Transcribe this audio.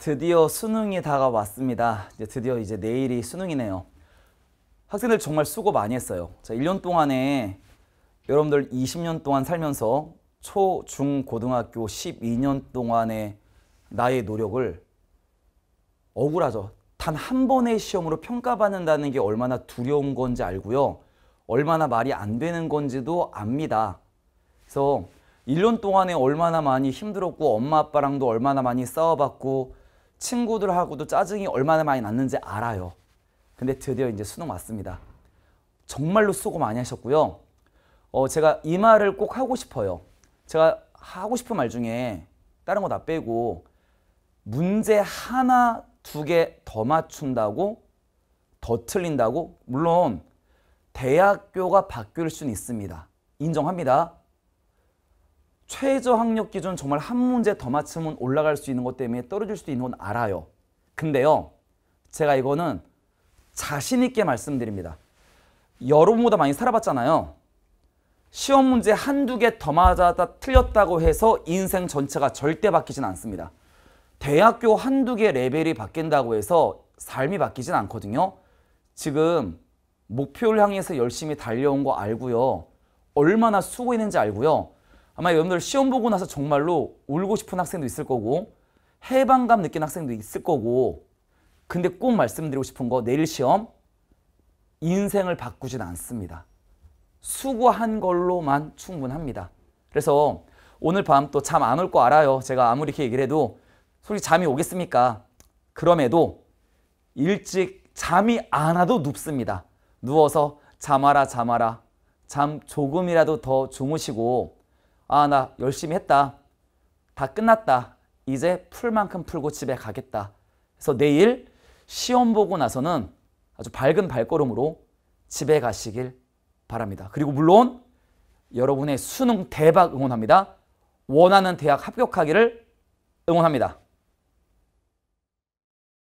드디어 수능이 다가왔습니다. 이제 드디어 이제 내일이 수능이네요. 학생들 정말 수고 많이 했어요. 자, 1년 동안에 여러분들 20년 동안 살면서 초, 중, 고등학교 12년 동안의 나의 노력을 억울하죠. 단 한 번의 시험으로 평가받는다는 게 얼마나 두려운 건지 알고요. 얼마나 말이 안 되는 건지도 압니다. 그래서 1년 동안에 얼마나 많이 힘들었고 엄마 아빠랑도 얼마나 많이 싸워봤고 친구들하고도 짜증이 얼마나 많이 났는지 알아요. 근데 드디어 이제 수능 왔습니다. 정말로 수고 많이 하셨고요. 어, 제가 이 말을 꼭 하고 싶어요. 제가 하고 싶은 말 중에 다른 거 다 빼고 문제 하나 두 개 더 맞춘다고 더 틀린다고 물론 대학교가 바뀔 수는 있습니다. 인정합니다. 최저 학력 기준 정말 한 문제 더 맞추면 올라갈 수 있는 것 때문에 떨어질 수도 있는 건 알아요. 근데요. 제가 이거는 자신 있게 말씀드립니다. 여러분보다 많이 살아봤잖아요. 시험 문제 한두 개 더 맞았다 틀렸다고 해서 인생 전체가 절대 바뀌진 않습니다. 대학교 한두 개 레벨이 바뀐다고 해서 삶이 바뀌진 않거든요. 지금 목표를 향해서 열심히 달려온 거 알고요. 얼마나 수고했는지 알고요. 아마 여러분들 시험 보고 나서 정말로 울고 싶은 학생도 있을 거고 해방감 느낀 학생도 있을 거고 근데 꼭 말씀드리고 싶은 거 내일 시험 인생을 바꾸진 않습니다. 수고한 걸로만 충분합니다. 그래서 오늘 밤 또 잠 안 올 거 알아요. 제가 아무리 이렇게 얘기를 해도 솔직히 잠이 오겠습니까? 그럼에도 일찍 잠이 안 와도 눕습니다. 누워서 잠아라잠아라잠 조금이라도 더 주무시고 아, 나 열심히 했다. 다 끝났다. 이제 풀 만큼 풀고 집에 가겠다. 그래서 내일 시험 보고 나서는 아주 밝은 발걸음으로 집에 가시길 바랍니다. 그리고 물론 여러분의 수능 대박 응원합니다. 원하는 대학 합격하기를 응원합니다.